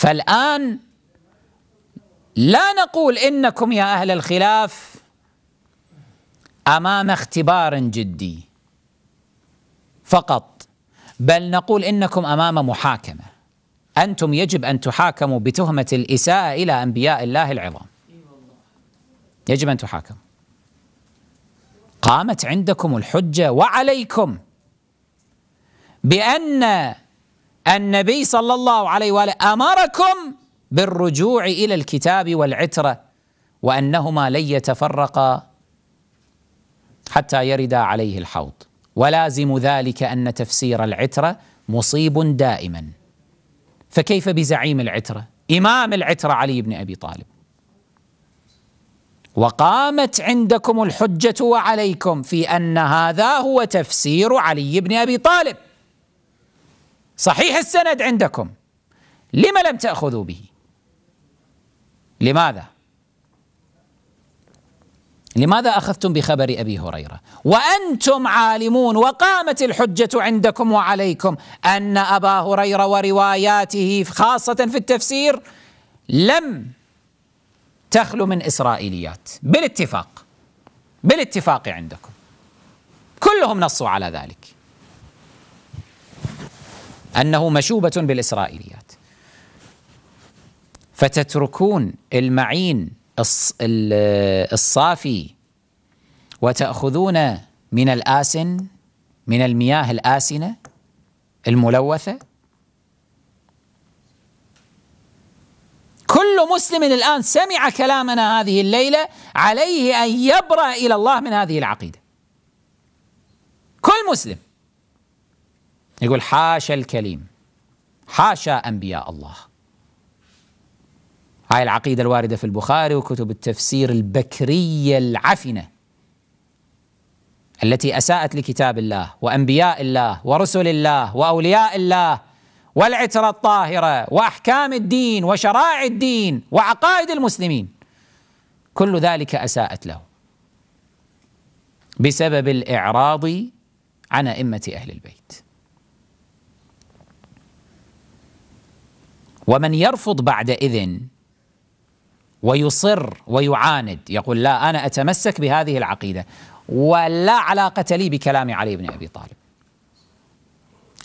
فالآن لا نقول إنكم يا أهل الخلاف أمام اختبار جدي فقط بل نقول إنكم أمام محاكمة أنتم يجب أن تحاكموا بتهمة الإساءة إلى أنبياء الله العظام يجب أن تحاكموا قامت عندكم الحجة وعليكم بأن النبي صلى الله عليه واله امركم بالرجوع الى الكتاب والعتره وانهما لن يتفرقا حتى يردا عليه الحوض ولازم ذلك ان تفسير العتره مصيب دائما فكيف بزعيم العتره امام العتره علي بن ابي طالب وقامت عندكم الحجه وعليكم في ان هذا هو تفسير علي بن ابي طالب صحيح السند عندكم لما لم تأخذوا به لماذا لماذا أخذتم بخبر أبي هريرة وأنتم عالمون وقامت الحجة عندكم وعليكم أن أبا هريرة ورواياته خاصة في التفسير لم تخلو من إسرائيليات بالاتفاق بالاتفاق عندكم كلهم نصوا على ذلك أنه مشوبة بالإسرائيليات فتتركون المعين الصافي وتأخذون من الآسن من المياه الآسنة الملوثة كل مسلم الآن سمع كلامنا هذه الليلة عليه أن يبرأ إلى الله من هذه العقيدة كل مسلم يقول حاشا الكليم حاشا أنبياء الله هاي العقيدة الواردة في البخاري وكتب التفسير البكرية العفنة التي أساءت لكتاب الله وأنبياء الله ورسل الله وأولياء الله والعترة الطاهرة وأحكام الدين وشرائع الدين وعقائد المسلمين كل ذلك أساءت له بسبب الإعراض عن أئمة أهل البيت ومن يرفض بعد إذن ويصر ويعاند يقول لا انا اتمسك بهذه العقيده ولا علاقه لي بكلام علي بن ابي طالب.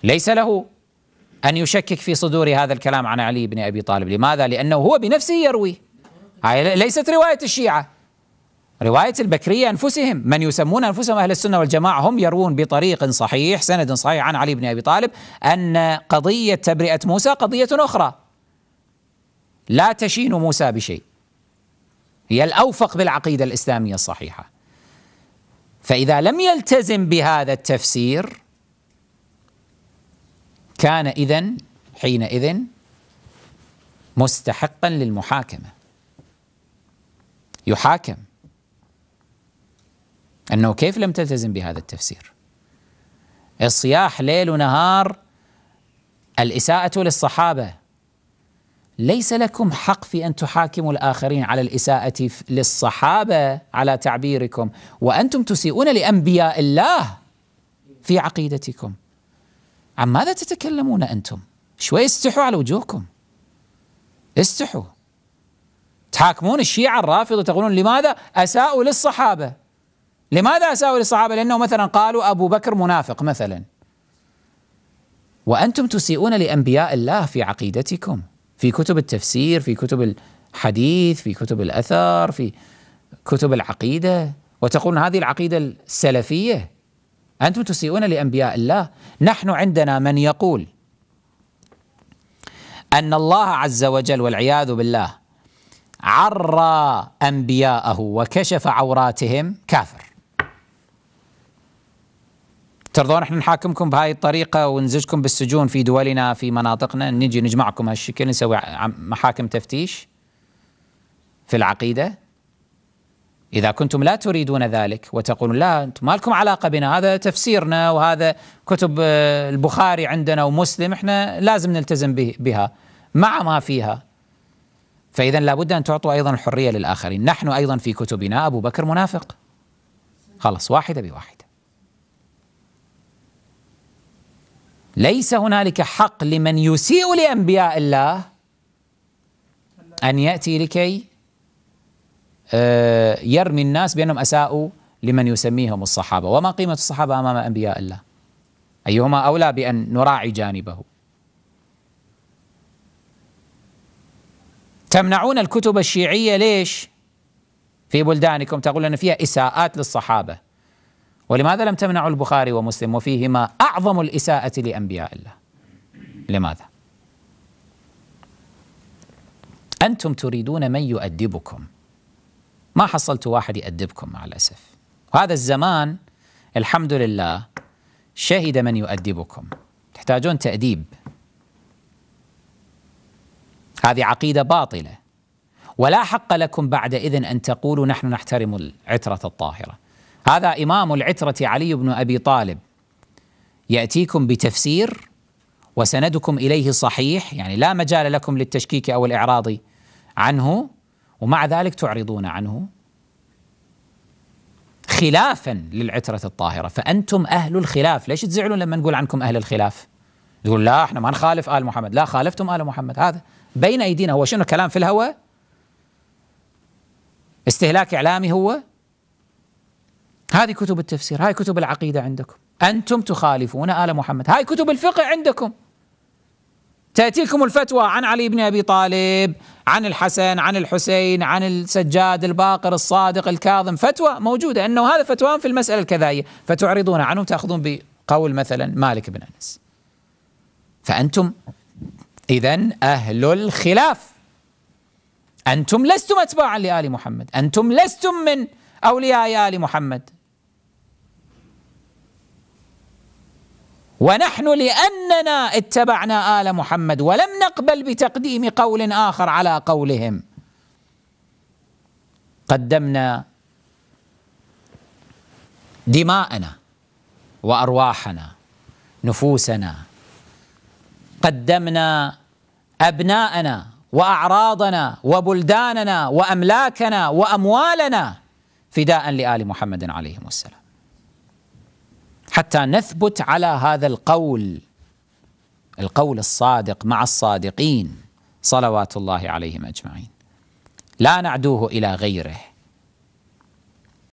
ليس له ان يشكك في صدور هذا الكلام عن علي بن ابي طالب، لماذا؟ لانه هو بنفسه يرويه. هاي ليست روايه الشيعه. روايه البكريه انفسهم، من يسمون انفسهم اهل السنه والجماعه هم يروون بطريق صحيح، سند صحيح عن علي بن ابي طالب ان قضيه تبرئه موسى قضيه اخرى. لا تشين موسى بشيء هي الاوفق بالعقيده الاسلاميه الصحيحه فاذا لم يلتزم بهذا التفسير كان اذا حينئذ مستحقا للمحاكمه يحاكم انه كيف لم تلتزم بهذا التفسير الصياح ليل ونهار الاساءه للصحابه ليس لكم حق في ان تحاكموا الاخرين على الاساءه للصحابه على تعبيركم وانتم تسيئون لانبياء الله في عقيدتكم عن ماذا تتكلمون انتم شوي استحوا على وجوهكم استحوا تحاكمون الشيعة الرافضة تقولون لماذا أساءوا للصحابة لماذا أساءوا للصحابة لأنه مثلا قالوا أبو بكر منافق مثلا وأنتم تسيئون لأنبياء الله في عقيدتكم في كتب التفسير في كتب الحديث في كتب الاثر في كتب العقيده وتقولون هذه العقيده السلفيه انتم تسيئون لانبياء الله نحن عندنا من يقول ان الله عز وجل والعياذ بالله عرى انبياءه وكشف عوراتهم كافر ترضون احنا نحاكمكم بهاي الطريقه ونزجكم بالسجون في دولنا في مناطقنا نجي نجمعكم هالشكل نسوي محاكم تفتيش في العقيده اذا كنتم لا تريدون ذلك وتقولون لا انتم ما لكم علاقه بنا هذا تفسيرنا وهذا كتب آه، البخاري عندنا ومسلم احنا لازم نلتزم بها مع ما فيها فاذا لابد ان تعطوا ايضا الحريه للاخرين نحن ايضا في كتبنا ابو بكر منافق خلص واحده بواحده ليس هنالك حق لمن يسيء لانبياء الله ان ياتي لكي آه، يرمي الناس بانهم اساءوا لمن يسميهم الصحابه، وما قيمه الصحابه امام انبياء الله؟ ايهما اولى بان نراعي جانبه؟ تمنعون الكتب الشيعيه ليش؟ في بلدانكم تقول ان فيها اساءات للصحابه ولماذا لم تمنع البخاري ومسلم وفيهما أعظم الإساءة لأنبياء الله لماذا؟ أنتم تريدون من يؤدبكم ما حصلت واحد يؤدبكم مع الأسف وهذا الزمان الحمد لله شهد من يؤدبكم تحتاجون تأديب هذه عقيدة باطلة ولا حق لكم بعد إذن أن تقولوا نحن نحترم العترة الطاهرة هذا إمام العترة علي بن أبي طالب يأتيكم بتفسير وسندكم إليه صحيح يعني لا مجال لكم للتشكيك أو الإعراض عنه ومع ذلك تعرضون عنه خلافا للعترة الطاهرة فأنتم أهل الخلاف ليش تزعلون لما نقول عنكم أهل الخلاف تقول لا احنا ما نخالف آل محمد لا خالفتم آل محمد هذا بين أيدينا هو شنو كلام في الهوى استهلاك إعلامي هو هذه كتب التفسير هاي كتب العقيدة عندكم أنتم تخالفون آل محمد هاي كتب الفقه عندكم تأتيكم الفتوى عن علي بن أبي طالب عن الحسن عن الحسين عن السجاد الباقر الصادق الكاظم فتوى موجودة أنه هذا فتوان في المسألة الكذائية فتعرضون عنه تأخذون بقول مثلا مالك بن أنس فأنتم إذا أهل الخلاف أنتم لستم أتباعا لآل محمد أنتم لستم من أولياء آل محمد ونحن لأننا اتبعنا آل محمد ولم نقبل بتقديم قول آخر على قولهم قدمنا دماءنا وأرواحنا نفوسنا قدمنا أبناءنا وأعراضنا وبلداننا وأملاكنا وأموالنا فداء لآل محمد عليهم السلام حتى نثبت على هذا القول القول الصادق مع الصادقين صلوات الله عليهم اجمعين لا نعدوه الى غيره